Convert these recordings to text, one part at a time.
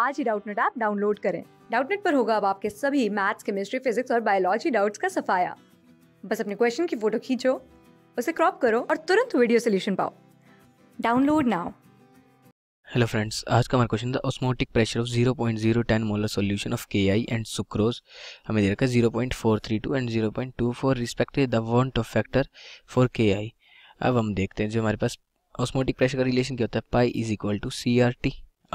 आज ही Doubtnut app download करें डाउटनेट पर होगा अब आपके सभी मैथ्स केमिस्ट्री फिजिक्स और बायोलॉजी डाउट्स का सफाया बस अपने क्वेश्चन की फोटो खींचो उसे क्रॉप करो और तुरंत वीडियो सोल्यूशन पाओ डाउनलोड नाउ हेलो फ्रेंड्स आज का हमारा क्वेश्चन था osmotic pressure of 0.010 point zero ten molar solution of K I and sucrose हमें दे रखा है two and zero point two four respective the van't of factor for K I अब हम देखते हैं जो हमारे पास ऑस्मोटिक प्रेशर का रिलेशन क्या होता है pi is equal to C R T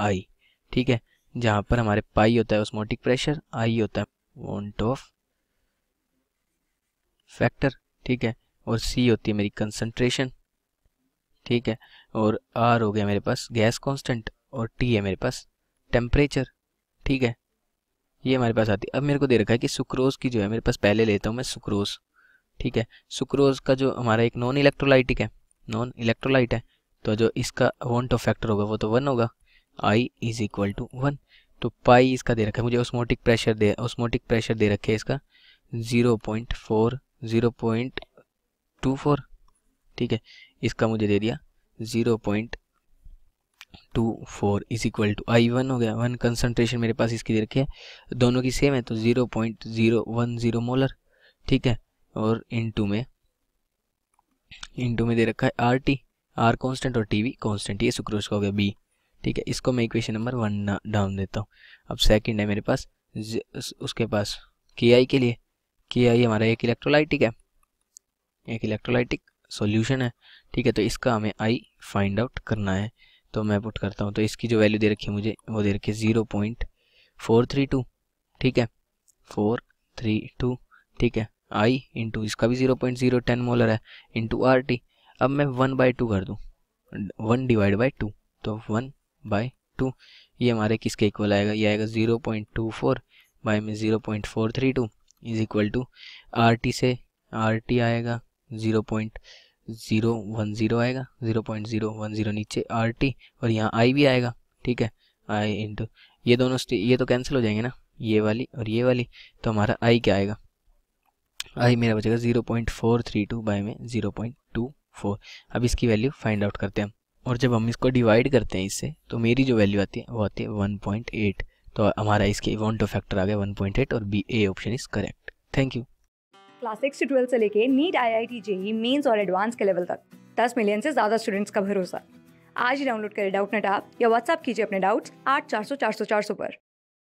आई ठीक है जहाँ पर हमारे पाई होता है ऑस्मोटिक प्रेशर आई होता है वॉन्ट ऑफ फैक्टर ठीक है और सी होती है मेरी कंसंट्रेशन ठीक है और आर हो गया मेरे पास गैस कांस्टेंट और टी है मेरे पास टेम्परेचर ठीक है ये हमारे पास आती है अब मेरे को दे रखा है कि सुक्रोज की जो है मेरे पास पहले लेता हूँ मैं सुक्रोज ठीक है सुक्रोज का जो हमारा एक नॉन इलेक्ट्रोलाइटिक है नॉन इलेक्ट्रोलाइट है तो जो इसका वॉन्ट ऑफ फैक्टर होगा वो तो वन होगा I is equal to one तो पाई इसका दे रखा है मुझे ऑस्मोटिक प्रेशर दे ऑस्मोटिक प्रेशर दे रखे है इसका zero point four zero point two four ठीक है इसका मुझे दे दिया zero point two four is equal to I one हो गया वन कंसनट्रेशन मेरे पास इसकी दे रखी है दोनों की सेम है तो zero point zero one zero molar ठीक है और इन टू में इन टू में दे रखा है आर टी आर कॉन्स्टेंट और टी वी कॉन्स्टेंट ये सुक्रोज का हो गया बी ठीक है इसको मैं इक्वेशन नंबर वन डाउन देता हूँ अब सेकंड है मेरे पास उसके पास के आई के लिए के आई हमारा एक इलेक्ट्रोलाइटिक है एक इलेक्ट्रोलाइटिक सॉल्यूशन है ठीक है तो इसका हमें आई फाइंड आउट करना है तो मैं पुट करता हूँ तो इसकी जो वैल्यू दे रखी है मुझे वो दे रखी है zero point four three two ठीक है फोर थ्री टू ठीक है आई इंटू इसका भी zero point zero ten molar है इंटू आर टी अब मैं वन बाई टू कर दूँ वन डिवाइड बाई टू तो वन बाई टू ये हमारे किसके इक्वल आएगा ये आएगा zero point two four by में zero point four three two is equal to R T से आर टी आएगा zero point zero one zero आएगा zero point zero one zero नीचे आर टी और यहाँ आई भी आएगा ठीक है आई इंटू ये दोनों ये तो कैंसिल हो जाएंगे ना ये वाली और ये वाली तो हमारा आई क्या आएगा आई मेरा बचेगा zero point four three two by में ज़ीरो पॉइंट टू फोर अब इसकी वैल्यू फाइंड आउट करते हैं हम और जब हम इसको डिवाइड करते हैं इससे तो मेरी जो वैल्यू आती है वो आती है 1.8 तो हमारा इसके इवॉन्टो फैक्टर आ गया 1.8 और B A option is correct thank you class six से ट्वेल्थ से लेके NEET I I T JEE Mains और एडवांस के लेवल तक दस मिलियन से ज़्यादा स्टूडेंट्स का भरोसा आज ही डाउनलोड करें डाउट नेट आप या व्हाट्सअप कीजिए अपने डाउट्स आठ चार सौ चार सौ चार सौ पर